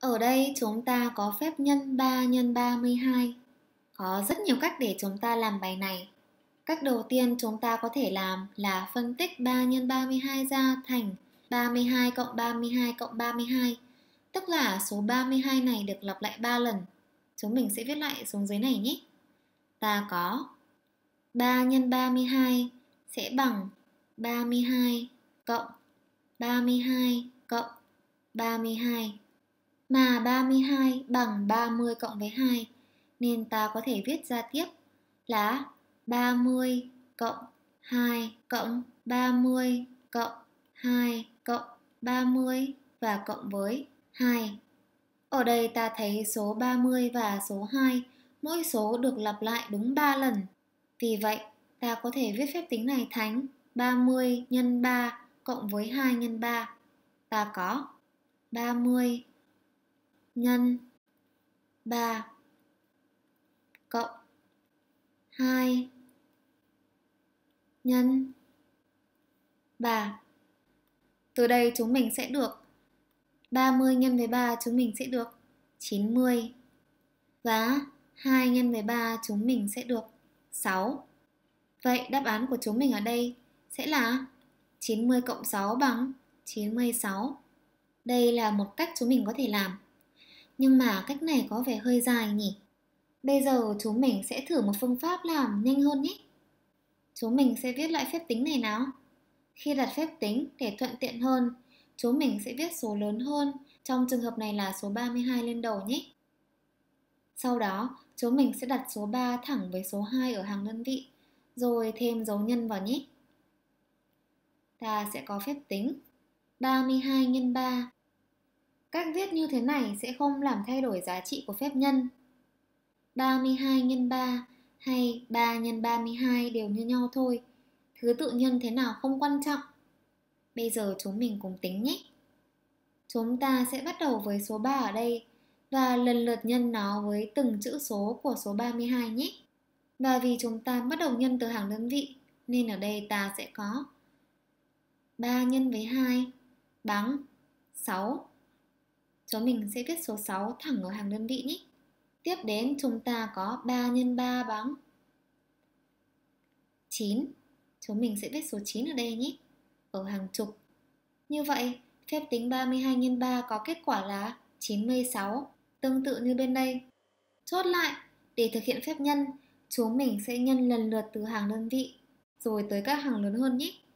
Ở đây chúng ta có phép nhân 3 x 32. Có rất nhiều cách để chúng ta làm bài này. Cách đầu tiên chúng ta có thể làm là phân tích 3 x 32 ra thành 32 cộng 32 cộng 32, tức là số 32 này được lặp lại 3 lần. Chúng mình sẽ viết lại xuống dưới này nhé. Ta có 3 x 32 sẽ bằng 32 cộng 32 cộng 32 mà 32 bằng 30 cộng với 2 nên ta có thể viết ra tiếp là 30 cộng 2 cộng 30 cộng 2 cộng 30 và cộng với 2. Ở đây ta thấy số 30 và số 2 mỗi số được lặp lại đúng 3 lần. Vì vậy, ta có thể viết phép tính này thành 30 x 3 cộng với 2 x 3. Ta có 30 nhân 3 cộng 2 nhân 3. Từ đây chúng mình sẽ được 30 nhân với 3 chúng mình sẽ được 90 và 2 nhân với 3 chúng mình sẽ được 6. Vậy đáp án của chúng mình ở đây sẽ là 90 cộng 6 bằng 96. Đây là một cách chúng mình có thể làm. Nhưng mà cách này có vẻ hơi dài nhỉ Bây giờ chúng mình sẽ thử một phương pháp làm nhanh hơn nhé Chúng mình sẽ viết lại phép tính này nào Khi đặt phép tính để thuận tiện hơn Chúng mình sẽ viết số lớn hơn Trong trường hợp này là số 32 lên đầu nhé Sau đó chúng mình sẽ đặt số 3 thẳng với số 2 ở hàng đơn vị Rồi thêm dấu nhân vào nhé Ta sẽ có phép tính 32 x 3 các viết như thế này sẽ không làm thay đổi giá trị của phép nhân. 32 x 3 hay 3 x 32 đều như nhau thôi. Thứ tự nhân thế nào không quan trọng. Bây giờ chúng mình cùng tính nhé. Chúng ta sẽ bắt đầu với số 3 ở đây và lần lượt nhân nó với từng chữ số của số 32 nhé. Và vì chúng ta bắt đầu nhân từ hàng đơn vị nên ở đây ta sẽ có 3 nhân với 2 bằng 6 Chúng mình sẽ viết số 6 thẳng ở hàng đơn vị nhé. Tiếp đến chúng ta có 3 x 3 bằng 9. Chúng mình sẽ viết số 9 ở đây nhé, ở hàng chục. Như vậy, phép tính 32 x 3 có kết quả là 96, tương tự như bên đây. Chốt lại, để thực hiện phép nhân, chúng mình sẽ nhân lần lượt từ hàng đơn vị rồi tới các hàng lớn hơn nhé.